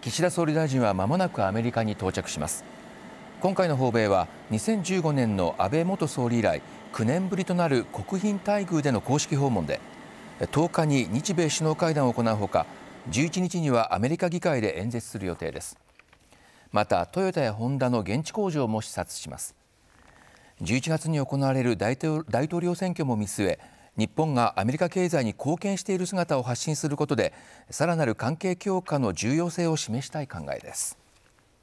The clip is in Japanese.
岸田総理大臣は間もなくアメリカに到着します今回の訪米は2015年の安倍元総理以来9年ぶりとなる国賓待遇での公式訪問で10日に日米首脳会談を行うほか11日にはアメリカ議会で演説する予定ですまたトヨタやホンダの現地工場も視察します11月に行われる大統領選挙も見据え日本がアメリカ経済に貢献している姿を発信することでさらなる関係強化の重要性を示したい考えです。